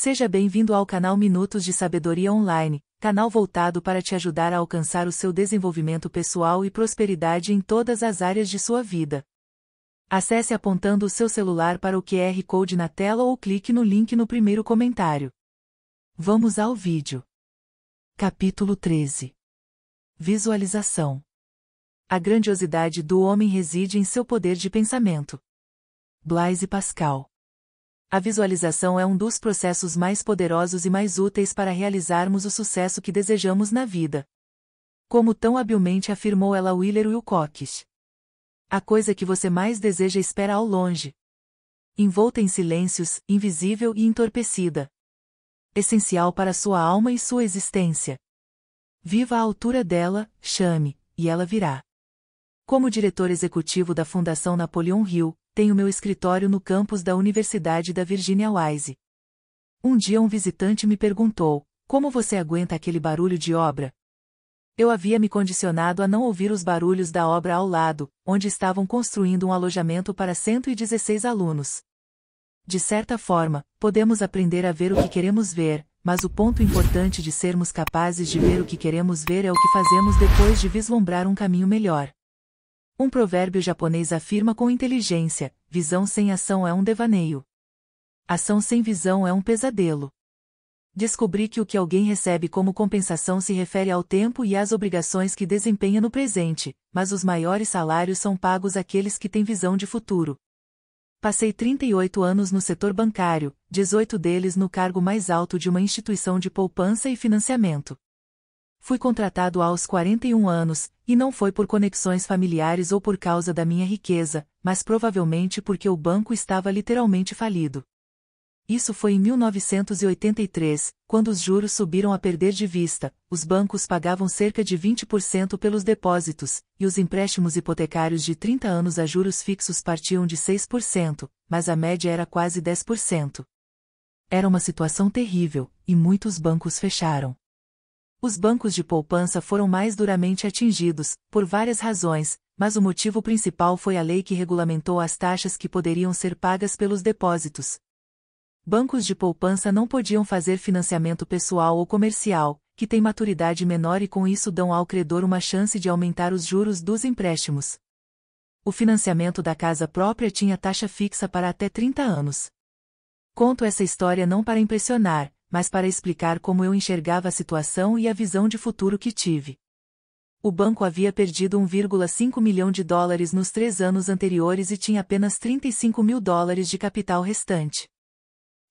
Seja bem-vindo ao canal Minutos de Sabedoria Online, canal voltado para te ajudar a alcançar o seu desenvolvimento pessoal e prosperidade em todas as áreas de sua vida. Acesse apontando o seu celular para o QR Code na tela ou clique no link no primeiro comentário. Vamos ao vídeo. Capítulo 13 Visualização A grandiosidade do homem reside em seu poder de pensamento. Blaise Pascal a visualização é um dos processos mais poderosos e mais úteis para realizarmos o sucesso que desejamos na vida. Como tão habilmente afirmou ela Willer Wilcox. A coisa que você mais deseja espera ao longe. Envolta em silêncios, invisível e entorpecida. Essencial para sua alma e sua existência. Viva à altura dela, chame, e ela virá. Como diretor executivo da Fundação Napoleon Hill, tenho meu escritório no campus da Universidade da Virginia Wise. Um dia um visitante me perguntou: Como você aguenta aquele barulho de obra? Eu havia me condicionado a não ouvir os barulhos da obra ao lado, onde estavam construindo um alojamento para 116 alunos. De certa forma, podemos aprender a ver o que queremos ver, mas o ponto importante de sermos capazes de ver o que queremos ver é o que fazemos depois de vislumbrar um caminho melhor. Um provérbio japonês afirma com inteligência: visão sem ação é um devaneio. Ação sem visão é um pesadelo. Descobri que o que alguém recebe como compensação se refere ao tempo e às obrigações que desempenha no presente, mas os maiores salários são pagos àqueles que têm visão de futuro. Passei 38 anos no setor bancário, 18 deles no cargo mais alto de uma instituição de poupança e financiamento fui contratado aos 41 anos, e não foi por conexões familiares ou por causa da minha riqueza, mas provavelmente porque o banco estava literalmente falido. Isso foi em 1983, quando os juros subiram a perder de vista, os bancos pagavam cerca de 20% pelos depósitos, e os empréstimos hipotecários de 30 anos a juros fixos partiam de 6%, mas a média era quase 10%. Era uma situação terrível, e muitos bancos fecharam. Os bancos de poupança foram mais duramente atingidos, por várias razões, mas o motivo principal foi a lei que regulamentou as taxas que poderiam ser pagas pelos depósitos. Bancos de poupança não podiam fazer financiamento pessoal ou comercial, que tem maturidade menor e com isso dão ao credor uma chance de aumentar os juros dos empréstimos. O financiamento da casa própria tinha taxa fixa para até 30 anos. Conto essa história não para impressionar, mas para explicar como eu enxergava a situação e a visão de futuro que tive. O banco havia perdido 1,5 milhão de dólares nos três anos anteriores e tinha apenas 35 mil dólares de capital restante.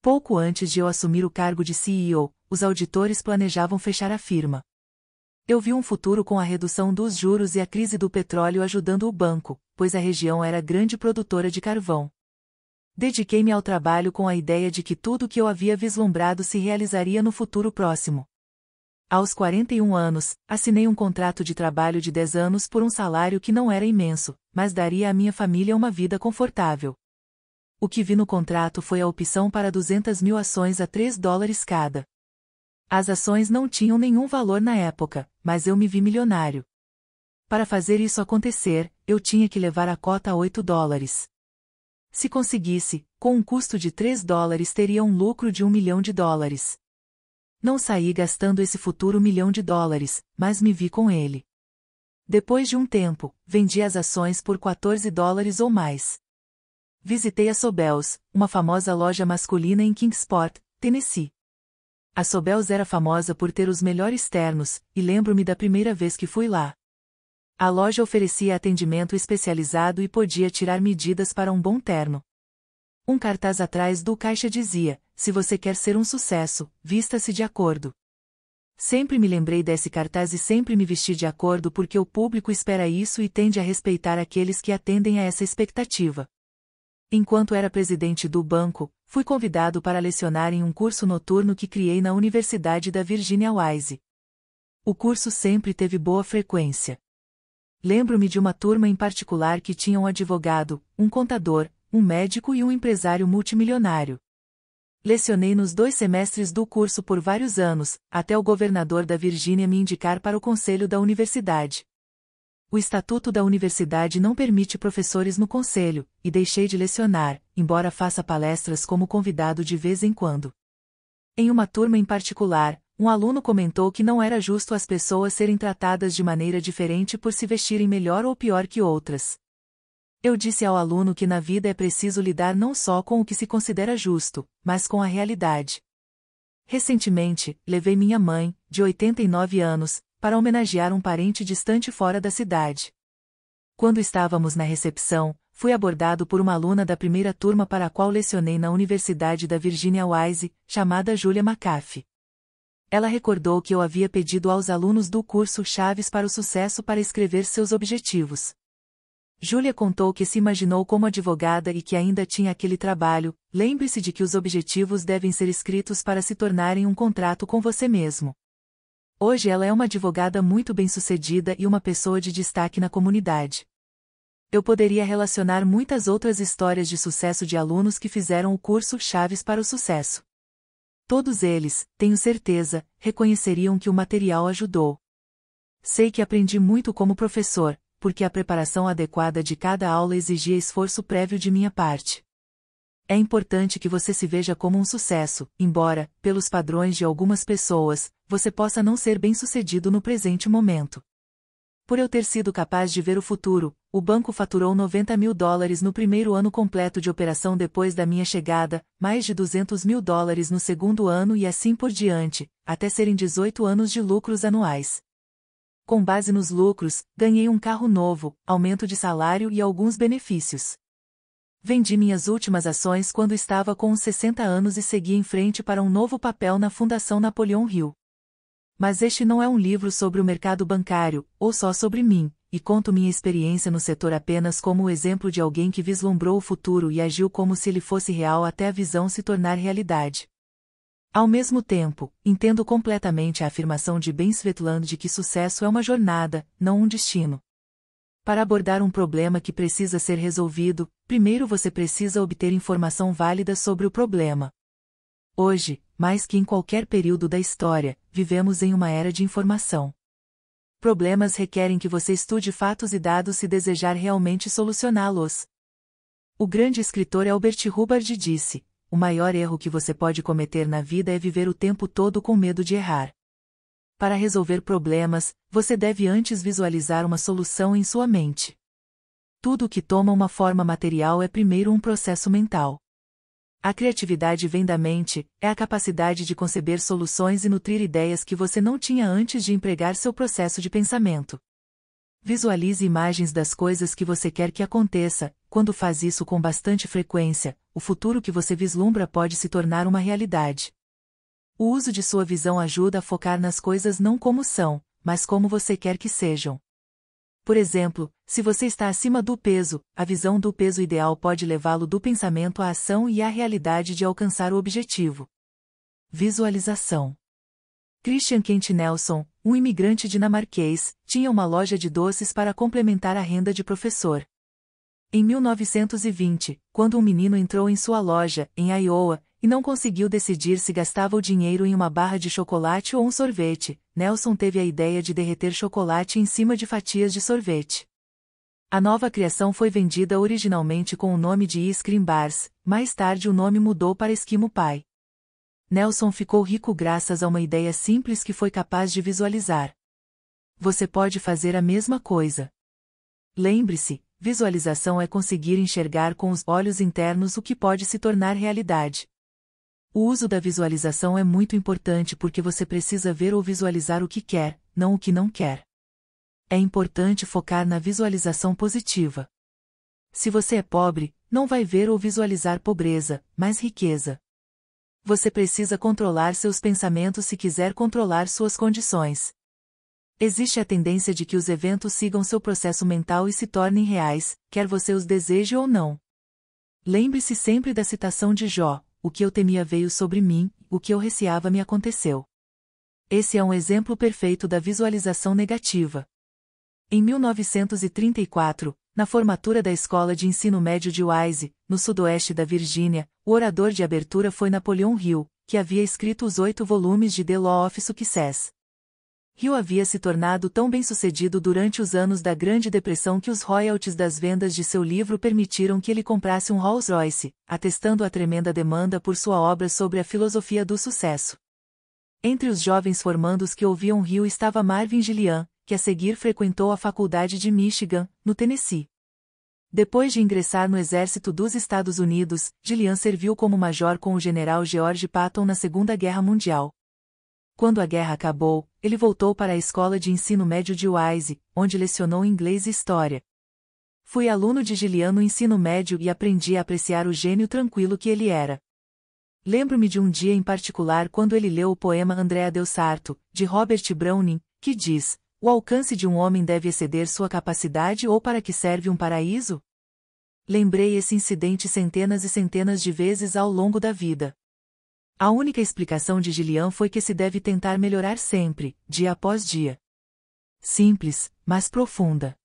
Pouco antes de eu assumir o cargo de CEO, os auditores planejavam fechar a firma. Eu vi um futuro com a redução dos juros e a crise do petróleo ajudando o banco, pois a região era grande produtora de carvão. Dediquei-me ao trabalho com a ideia de que tudo o que eu havia vislumbrado se realizaria no futuro próximo. Aos 41 anos, assinei um contrato de trabalho de 10 anos por um salário que não era imenso, mas daria à minha família uma vida confortável. O que vi no contrato foi a opção para 200 mil ações a 3 dólares cada. As ações não tinham nenhum valor na época, mas eu me vi milionário. Para fazer isso acontecer, eu tinha que levar a cota a 8 dólares. Se conseguisse, com um custo de 3 dólares teria um lucro de um milhão de dólares. Não saí gastando esse futuro milhão de dólares, mas me vi com ele. Depois de um tempo, vendi as ações por 14 dólares ou mais. Visitei a Sobels, uma famosa loja masculina em Kingsport, Tennessee. A Sobels era famosa por ter os melhores ternos, e lembro-me da primeira vez que fui lá. A loja oferecia atendimento especializado e podia tirar medidas para um bom termo. Um cartaz atrás do caixa dizia: Se você quer ser um sucesso, vista-se de acordo. Sempre me lembrei desse cartaz e sempre me vesti de acordo porque o público espera isso e tende a respeitar aqueles que atendem a essa expectativa. Enquanto era presidente do banco, fui convidado para lecionar em um curso noturno que criei na Universidade da Virginia Wise. O curso sempre teve boa frequência. Lembro-me de uma turma em particular que tinha um advogado, um contador, um médico e um empresário multimilionário. Lecionei nos dois semestres do curso por vários anos, até o governador da Virgínia me indicar para o conselho da universidade. O estatuto da universidade não permite professores no conselho, e deixei de lecionar, embora faça palestras como convidado de vez em quando. Em uma turma em particular, um aluno comentou que não era justo as pessoas serem tratadas de maneira diferente por se vestirem melhor ou pior que outras. Eu disse ao aluno que na vida é preciso lidar não só com o que se considera justo, mas com a realidade. Recentemente, levei minha mãe, de 89 anos, para homenagear um parente distante fora da cidade. Quando estávamos na recepção, fui abordado por uma aluna da primeira turma para a qual lecionei na Universidade da Virginia Wise, chamada Julia McAfee. Ela recordou que eu havia pedido aos alunos do curso Chaves para o Sucesso para escrever seus objetivos. Júlia contou que se imaginou como advogada e que ainda tinha aquele trabalho. Lembre-se de que os objetivos devem ser escritos para se tornarem um contrato com você mesmo. Hoje ela é uma advogada muito bem-sucedida e uma pessoa de destaque na comunidade. Eu poderia relacionar muitas outras histórias de sucesso de alunos que fizeram o curso Chaves para o Sucesso. Todos eles, tenho certeza, reconheceriam que o material ajudou. Sei que aprendi muito como professor, porque a preparação adequada de cada aula exigia esforço prévio de minha parte. É importante que você se veja como um sucesso, embora, pelos padrões de algumas pessoas, você possa não ser bem-sucedido no presente momento. Por eu ter sido capaz de ver o futuro, o banco faturou 90 mil dólares no primeiro ano completo de operação depois da minha chegada, mais de 200 mil dólares no segundo ano e assim por diante, até serem 18 anos de lucros anuais. Com base nos lucros, ganhei um carro novo, aumento de salário e alguns benefícios. Vendi minhas últimas ações quando estava com uns 60 anos e segui em frente para um novo papel na Fundação Napoleão Hill. Mas este não é um livro sobre o mercado bancário, ou só sobre mim, e conto minha experiência no setor apenas como o exemplo de alguém que vislumbrou o futuro e agiu como se ele fosse real até a visão se tornar realidade. Ao mesmo tempo, entendo completamente a afirmação de Ben Svetland de que sucesso é uma jornada, não um destino. Para abordar um problema que precisa ser resolvido, primeiro você precisa obter informação válida sobre o problema. Hoje, mais que em qualquer período da história, vivemos em uma era de informação problemas requerem que você estude fatos e dados se desejar realmente solucioná-los. O grande escritor Albert Hubbard disse: O maior erro que você pode cometer na vida é viver o tempo todo com medo de errar. Para resolver problemas, você deve antes visualizar uma solução em sua mente. Tudo o que toma uma forma material é primeiro um processo mental. A criatividade vem da mente, é a capacidade de conceber soluções e nutrir ideias que você não tinha antes de empregar seu processo de pensamento. Visualize imagens das coisas que você quer que aconteça, quando faz isso com bastante frequência, o futuro que você vislumbra pode se tornar uma realidade. O uso de sua visão ajuda a focar nas coisas não como são, mas como você quer que sejam. Por exemplo, se você está acima do peso, a visão do peso ideal pode levá-lo do pensamento à ação e à realidade de alcançar o objetivo. Visualização Christian Kent Nelson, um imigrante dinamarquês, tinha uma loja de doces para complementar a renda de professor. Em 1920, quando um menino entrou em sua loja, em Iowa, não conseguiu decidir se gastava o dinheiro em uma barra de chocolate ou um sorvete, Nelson teve a ideia de derreter chocolate em cima de fatias de sorvete. A nova criação foi vendida originalmente com o nome de Ice Cream Bars, mais tarde o nome mudou para Esquimo Pai. Nelson ficou rico graças a uma ideia simples que foi capaz de visualizar. Você pode fazer a mesma coisa. Lembre-se, visualização é conseguir enxergar com os olhos internos o que pode se tornar realidade. O uso da visualização é muito importante porque você precisa ver ou visualizar o que quer, não o que não quer. É importante focar na visualização positiva. Se você é pobre, não vai ver ou visualizar pobreza, mas riqueza. Você precisa controlar seus pensamentos se quiser controlar suas condições. Existe a tendência de que os eventos sigam seu processo mental e se tornem reais, quer você os deseje ou não. Lembre-se sempre da citação de Jó: o que eu temia veio sobre mim, o que eu receava me aconteceu. Esse é um exemplo perfeito da visualização negativa. Em 1934, na formatura da Escola de Ensino Médio de Wise, no sudoeste da Virgínia, o orador de abertura foi Napoleon Hill, que havia escrito os oito volumes de The Law of Success. Rio havia se tornado tão bem-sucedido durante os anos da Grande Depressão que os royalties das vendas de seu livro permitiram que ele comprasse um Rolls-Royce, atestando a tremenda demanda por sua obra sobre a filosofia do sucesso. Entre os jovens formandos que ouviam Rio estava Marvin Gillian, que a seguir frequentou a Faculdade de Michigan, no Tennessee. Depois de ingressar no Exército dos Estados Unidos, Gillian serviu como major com o general George Patton na Segunda Guerra Mundial. Quando a guerra acabou, ele voltou para a escola de ensino médio de Wise, onde lecionou inglês e história. Fui aluno de Giliano no ensino médio e aprendi a apreciar o gênio tranquilo que ele era. Lembro-me de um dia em particular quando ele leu o poema Andréa Del Sarto, de Robert Browning, que diz: O alcance de um homem deve exceder sua capacidade ou para que serve um paraíso? Lembrei esse incidente centenas e centenas de vezes ao longo da vida. A única explicação de Gillian foi que se deve tentar melhorar sempre, dia após dia. Simples, mas profunda.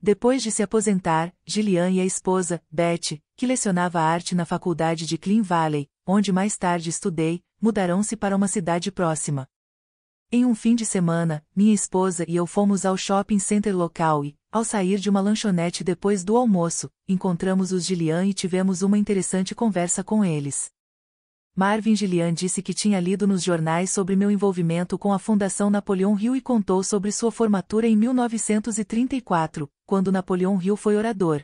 Depois de se aposentar, Gillian e a esposa, Beth, que lecionava arte na faculdade de Clean Valley, onde mais tarde estudei, mudaram-se para uma cidade próxima. Em um fim de semana, minha esposa e eu fomos ao shopping center local e, ao sair de uma lanchonete depois do almoço, encontramos os Gillian e tivemos uma interessante conversa com eles. Marvin Gillian disse que tinha lido nos jornais sobre meu envolvimento com a Fundação Napoleão Hill e contou sobre sua formatura em 1934, quando Napoleão Hill foi orador.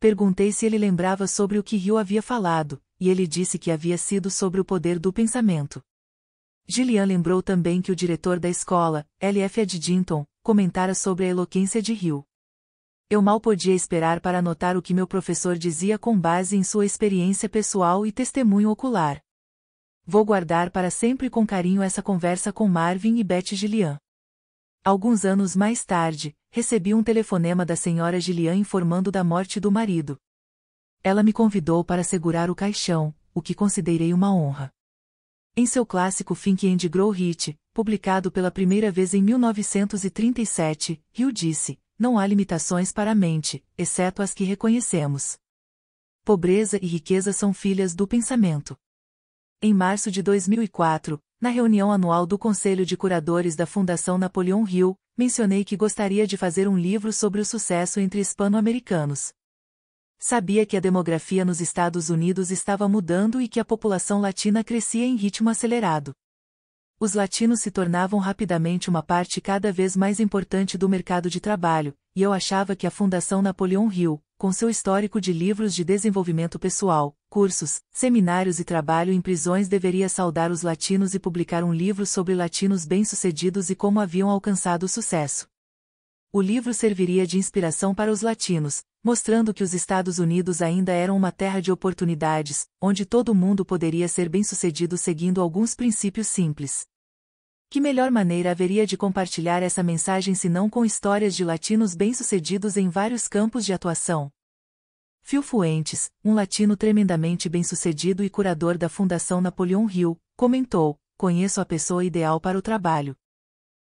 Perguntei se ele lembrava sobre o que Hill havia falado, e ele disse que havia sido sobre o poder do pensamento. Gillian lembrou também que o diretor da escola, L.F. Edginton, comentara sobre a eloquência de Hill. Eu mal podia esperar para anotar o que meu professor dizia com base em sua experiência pessoal e testemunho ocular. Vou guardar para sempre com carinho essa conversa com Marvin e Beth Gillian. Alguns anos mais tarde, recebi um telefonema da senhora Gillian informando da morte do marido. Ela me convidou para segurar o caixão, o que considerei uma honra. Em seu clássico Think and Grow Hit, publicado pela primeira vez em 1937, Hill disse: não há limitações para a mente, exceto as que reconhecemos. Pobreza e riqueza são filhas do pensamento. Em março de 2004, na reunião anual do Conselho de Curadores da Fundação Napoleão Hill, mencionei que gostaria de fazer um livro sobre o sucesso entre hispano-americanos. Sabia que a demografia nos Estados Unidos estava mudando e que a população latina crescia em ritmo acelerado os latinos se tornavam rapidamente uma parte cada vez mais importante do mercado de trabalho, e eu achava que a Fundação Napoleão Hill, com seu histórico de livros de desenvolvimento pessoal, cursos, seminários e trabalho em prisões deveria saudar os latinos e publicar um livro sobre latinos bem-sucedidos e como haviam alcançado o sucesso. O livro serviria de inspiração para os latinos, mostrando que os Estados Unidos ainda eram uma terra de oportunidades, onde todo mundo poderia ser bem-sucedido seguindo alguns princípios simples. Que melhor maneira haveria de compartilhar essa mensagem se não com histórias de latinos bem-sucedidos em vários campos de atuação? Phil Fuentes, um latino tremendamente bem-sucedido e curador da Fundação Napoleon Hill, comentou: Conheço a pessoa ideal para o trabalho.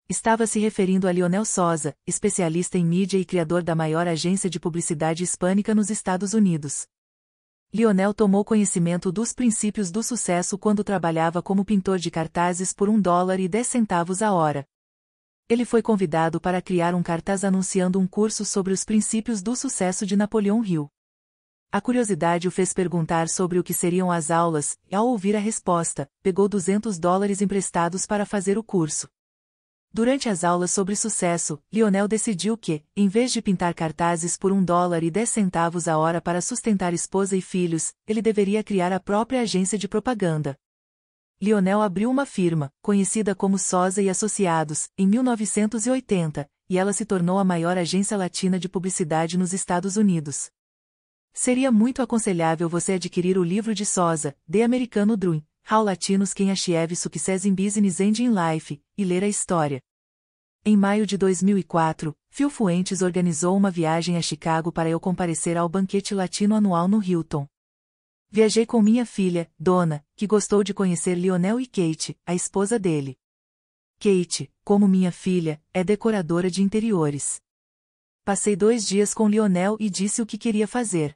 Estava se referindo a Lionel Sosa, especialista em mídia e criador da maior agência de publicidade hispânica nos Estados Unidos. Lionel tomou conhecimento dos princípios do sucesso quando trabalhava como pintor de cartazes por um dólar e dez centavos a hora. Ele foi convidado para criar um cartaz anunciando um curso sobre os princípios do sucesso de Napoleão Hill. A curiosidade o fez perguntar sobre o que seriam as aulas, e ao ouvir a resposta, pegou 200 dólares emprestados para fazer o curso. Durante as aulas sobre sucesso, Lionel decidiu que, em vez de pintar cartazes por um dólar e dez centavos a hora para sustentar esposa e filhos, ele deveria criar a própria agência de propaganda. Lionel abriu uma firma, conhecida como Sosa e Associados, em 1980, e ela se tornou a maior agência latina de publicidade nos Estados Unidos. Seria muito aconselhável você adquirir o livro de Sosa, The Americano Dream, How Latinos Quem Achieve Success in Business and in Life, e ler a história. Em maio de 2004, Phil Fuentes organizou uma viagem a Chicago para eu comparecer ao banquete latino anual no Hilton. Viajei com minha filha, Dona, que gostou de conhecer Lionel e Kate, a esposa dele. Kate, como minha filha, é decoradora de interiores. Passei dois dias com Lionel e disse o que queria fazer.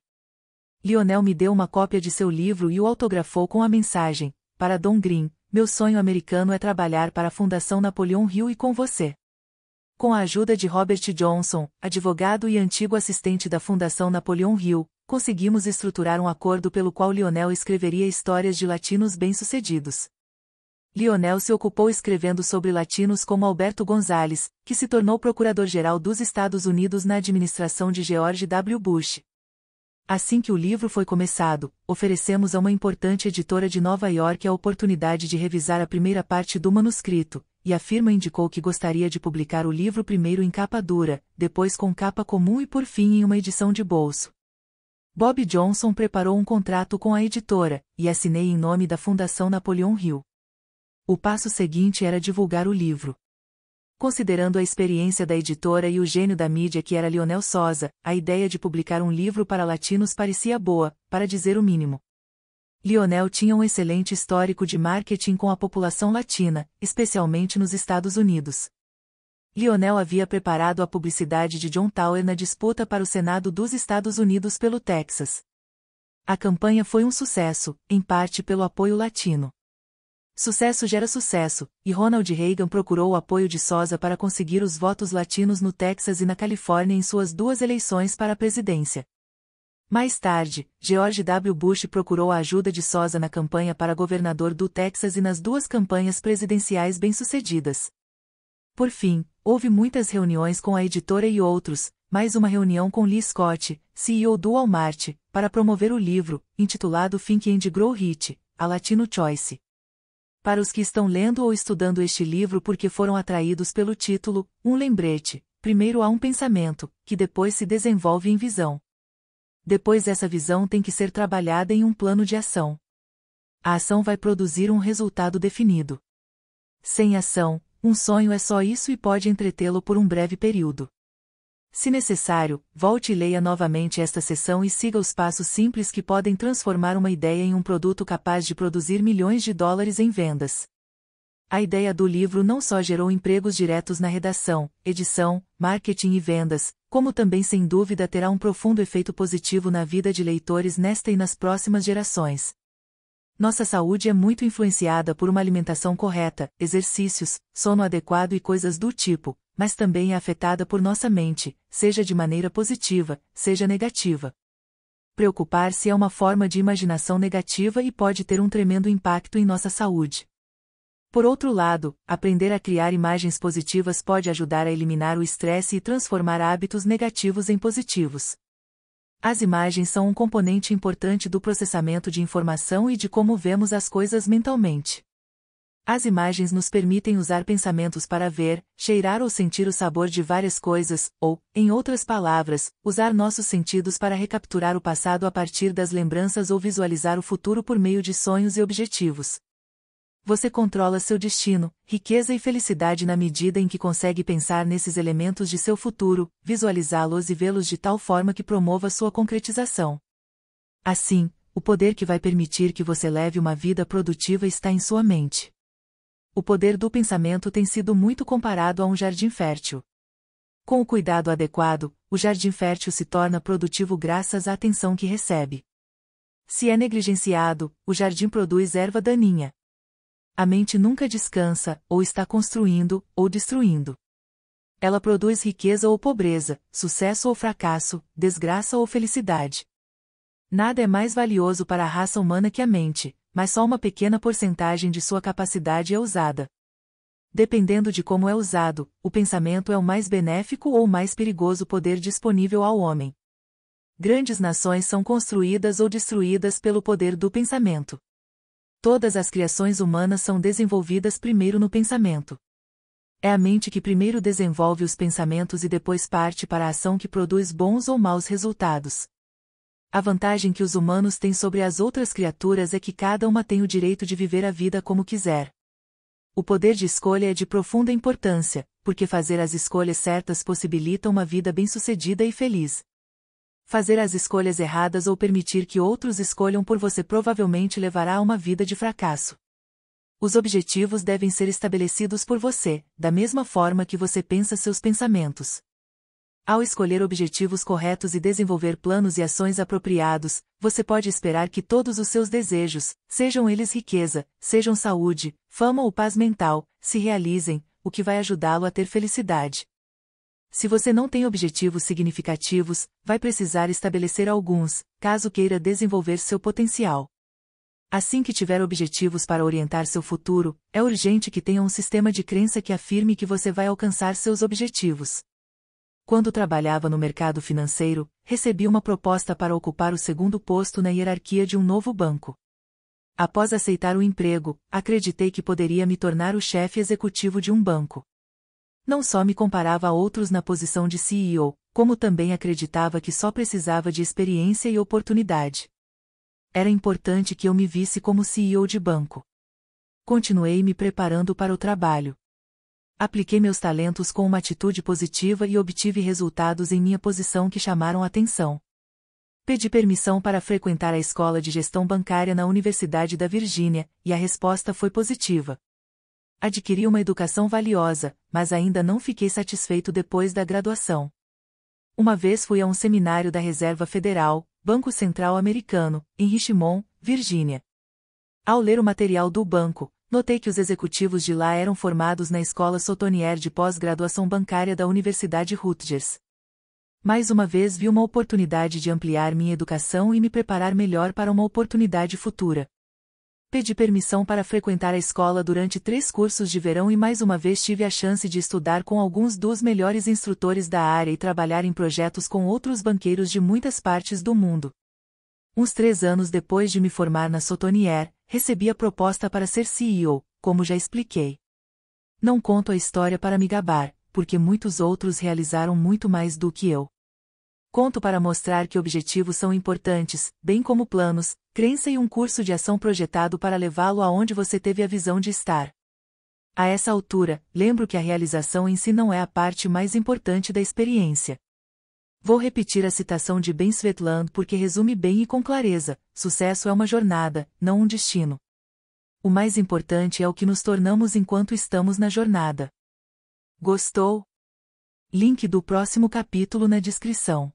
Lionel me deu uma cópia de seu livro e o autografou com a mensagem: Para Don Green, meu sonho americano é trabalhar para a Fundação Napoleão Hill e com você com a ajuda de Robert Johnson, advogado e antigo assistente da Fundação Napoleão Hill, conseguimos estruturar um acordo pelo qual Lionel escreveria histórias de latinos bem-sucedidos. Lionel se ocupou escrevendo sobre latinos como Alberto Gonzales, que se tornou procurador-geral dos Estados Unidos na administração de George W. Bush. Assim que o livro foi começado, oferecemos a uma importante editora de Nova York a oportunidade de revisar a primeira parte do manuscrito, e a firma indicou que gostaria de publicar o livro primeiro em capa dura, depois com capa comum e por fim em uma edição de bolso. Bob Johnson preparou um contrato com a editora, e assinei em nome da Fundação Napoleon Hill. O passo seguinte era divulgar o livro. Considerando a experiência da editora e o gênio da mídia que era Lionel Sosa, a ideia de publicar um livro para latinos parecia boa, para dizer o mínimo. Lionel tinha um excelente histórico de marketing com a população latina, especialmente nos Estados Unidos. Lionel havia preparado a publicidade de John Tower na disputa para o Senado dos Estados Unidos pelo Texas. A campanha foi um sucesso, em parte pelo apoio latino. Sucesso gera sucesso, e Ronald Reagan procurou o apoio de Sosa para conseguir os votos latinos no Texas e na Califórnia em suas duas eleições para a presidência. Mais tarde, George W. Bush procurou a ajuda de Sosa na campanha para governador do Texas e nas duas campanhas presidenciais bem-sucedidas. Por fim, houve muitas reuniões com a editora e outros, mais uma reunião com Lee Scott, CEO do Walmart, para promover o livro, intitulado Think and Grow Rich, a Latino Choice. Para os que estão lendo ou estudando este livro porque foram atraídos pelo título, um lembrete, primeiro há um pensamento, que depois se desenvolve em visão. Depois essa visão tem que ser trabalhada em um plano de ação. A ação vai produzir um resultado definido. Sem ação, um sonho é só isso e pode entretê-lo por um breve período. Se necessário, volte e leia novamente esta sessão e siga os passos simples que podem transformar uma ideia em um produto capaz de produzir milhões de dólares em vendas. A ideia do livro não só gerou empregos diretos na redação, edição, marketing e vendas, como também sem dúvida terá um profundo efeito positivo na vida de leitores nesta e nas próximas gerações. Nossa saúde é muito influenciada por uma alimentação correta, exercícios, sono adequado e coisas do tipo, mas também é afetada por nossa mente, seja de maneira positiva, seja negativa. Preocupar-se é uma forma de imaginação negativa e pode ter um tremendo impacto em nossa saúde. Por outro lado, aprender a criar imagens positivas pode ajudar a eliminar o estresse e transformar hábitos negativos em positivos. As imagens são um componente importante do processamento de informação e de como vemos as coisas mentalmente. As imagens nos permitem usar pensamentos para ver, cheirar ou sentir o sabor de várias coisas, ou, em outras palavras, usar nossos sentidos para recapturar o passado a partir das lembranças ou visualizar o futuro por meio de sonhos e objetivos. Você controla seu destino, riqueza e felicidade na medida em que consegue pensar nesses elementos de seu futuro, visualizá-los e vê-los de tal forma que promova sua concretização. Assim, o poder que vai permitir que você leve uma vida produtiva está em sua mente. O poder do pensamento tem sido muito comparado a um jardim fértil. Com o cuidado adequado, o jardim fértil se torna produtivo graças à atenção que recebe. Se é negligenciado, o jardim produz erva daninha. A mente nunca descansa, ou está construindo, ou destruindo. Ela produz riqueza ou pobreza, sucesso ou fracasso, desgraça ou felicidade. Nada é mais valioso para a raça humana que a mente, mas só uma pequena porcentagem de sua capacidade é usada. Dependendo de como é usado, o pensamento é o mais benéfico ou mais perigoso poder disponível ao homem. Grandes nações são construídas ou destruídas pelo poder do pensamento. Todas as criações humanas são desenvolvidas primeiro no pensamento. É a mente que primeiro desenvolve os pensamentos e depois parte para a ação que produz bons ou maus resultados. A vantagem que os humanos têm sobre as outras criaturas é que cada uma tem o direito de viver a vida como quiser. O poder de escolha é de profunda importância, porque fazer as escolhas certas possibilita uma vida bem-sucedida e feliz fazer as escolhas erradas ou permitir que outros escolham por você provavelmente levará a uma vida de fracasso. Os objetivos devem ser estabelecidos por você, da mesma forma que você pensa seus pensamentos. Ao escolher objetivos corretos e desenvolver planos e ações apropriados, você pode esperar que todos os seus desejos, sejam eles riqueza, sejam saúde, fama ou paz mental, se realizem, o que vai ajudá-lo a ter felicidade. Se você não tem objetivos significativos, vai precisar estabelecer alguns, caso queira desenvolver seu potencial. Assim que tiver objetivos para orientar seu futuro, é urgente que tenha um sistema de crença que afirme que você vai alcançar seus objetivos. Quando trabalhava no mercado financeiro, recebi uma proposta para ocupar o segundo posto na hierarquia de um novo banco. Após aceitar o emprego, acreditei que poderia me tornar o chefe executivo de um banco. Não só me comparava a outros na posição de CEO, como também acreditava que só precisava de experiência e oportunidade. Era importante que eu me visse como CEO de banco. Continuei me preparando para o trabalho. Apliquei meus talentos com uma atitude positiva e obtive resultados em minha posição que chamaram atenção. Pedi permissão para frequentar a escola de gestão bancária na Universidade da Virgínia, e a resposta foi positiva. Adquiri uma educação valiosa, mas ainda não fiquei satisfeito depois da graduação. Uma vez fui a um seminário da Reserva Federal, Banco Central Americano, em Richmond, Virgínia. Ao ler o material do banco, notei que os executivos de lá eram formados na Escola Sotonier de Pós-Graduação Bancária da Universidade Rutgers. Mais uma vez vi uma oportunidade de ampliar minha educação e me preparar melhor para uma oportunidade futura. Pedi permissão para frequentar a escola durante três cursos de verão e mais uma vez tive a chance de estudar com alguns dos melhores instrutores da área e trabalhar em projetos com outros banqueiros de muitas partes do mundo. Uns três anos depois de me formar na Sotonier, recebi a proposta para ser CEO, como já expliquei. Não conto a história para me gabar, porque muitos outros realizaram muito mais do que eu. Conto para mostrar que objetivos são importantes, bem como planos, crença e um curso de ação projetado para levá-lo aonde você teve a visão de estar. A essa altura, lembro que a realização em si não é a parte mais importante da experiência. Vou repetir a citação de Ben Svetlan porque resume bem e com clareza: sucesso é uma jornada, não um destino. O mais importante é o que nos tornamos enquanto estamos na jornada. Gostou? Link do próximo capítulo na descrição.